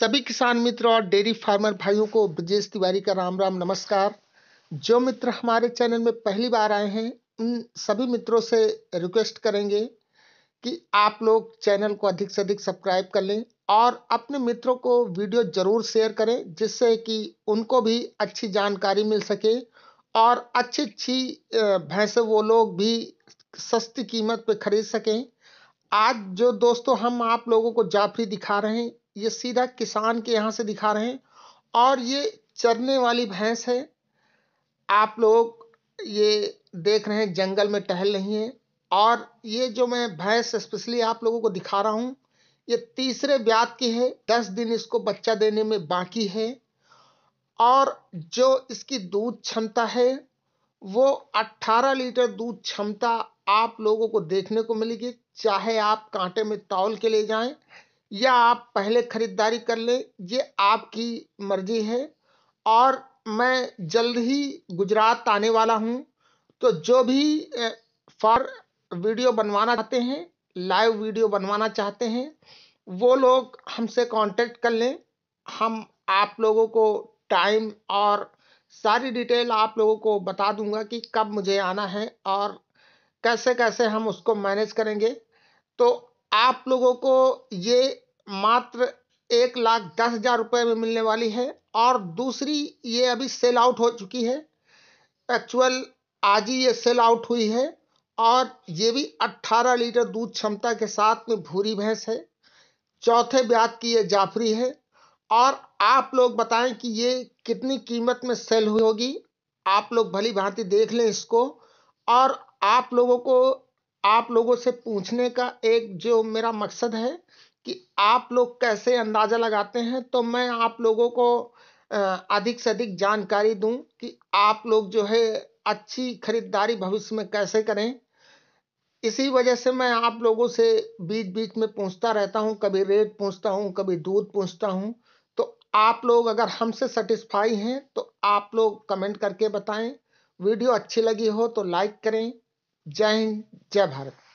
सभी किसान मित्र और डेयरी फार्मर भाइयों को ब्रजेश तिवारी का राम राम नमस्कार जो मित्र हमारे चैनल में पहली बार आए हैं उन सभी मित्रों से रिक्वेस्ट करेंगे कि आप लोग चैनल को अधिक से अधिक सब्सक्राइब कर लें और अपने मित्रों को वीडियो ज़रूर शेयर करें जिससे कि उनको भी अच्छी जानकारी मिल सके और अच्छी अच्छी भैंसें वो लोग भी सस्ती कीमत पर खरीद सकें आज जो दोस्तों हम आप लोगों को जाफरी दिखा रहे हैं ये सीधा किसान के यहाँ से दिखा रहे हैं और ये चरने वाली भैंस है आप लोग ये देख रहे हैं जंगल में टहल रही हैं और ये जो मैं भैंस स्पेशली आप लोगों को दिखा रहा हूँ ये तीसरे ब्याज की है दस दिन इसको बच्चा देने में बाकी है और जो इसकी दूध क्षमता है वो 18 लीटर दूध क्षमता आप लोगों को देखने को मिलेगी चाहे आप कांटे में तौल के ले जाएं या आप पहले खरीदारी कर लें ये आपकी मर्जी है और मैं जल्द ही गुजरात आने वाला हूँ तो जो भी फॉर वीडियो बनवाना चाहते हैं लाइव वीडियो बनवाना चाहते हैं वो लोग हमसे कांटेक्ट कर लें हम आप लोगों को टाइम और सारी डिटेल आप लोगों को बता दूंगा कि कब मुझे आना है और कैसे कैसे हम उसको मैनेज करेंगे तो आप लोगों को ये मात्र एक लाख दस हज़ार रुपये में मिलने वाली है और दूसरी ये अभी सेल आउट हो चुकी है एक्चुअल आज ही ये सेल आउट हुई है और ये भी 18 लीटर दूध क्षमता के साथ में भूरी भैंस है चौथे ब्याज की ये जाफरी है और आप लोग बताएं कि ये कितनी कीमत में सेल हुई होगी आप लोग भली भांति देख लें इसको और आप लोगों को आप लोगों से पूछने का एक जो मेरा मकसद है कि आप लोग कैसे अंदाज़ा लगाते हैं तो मैं आप लोगों को अधिक से अधिक जानकारी दूँ कि आप लोग जो है अच्छी खरीदारी भविष्य में कैसे करें इसी वजह से मैं आप लोगों से बीच बीच में पूछता रहता हूँ कभी रेट पूछता हूँ कभी दूध पूछता हूँ तो आप लोग अगर हमसे सेटिस्फाई हैं तो आप लोग कमेंट करके बताएं वीडियो अच्छी लगी हो तो लाइक करें जय हिंद जय भारत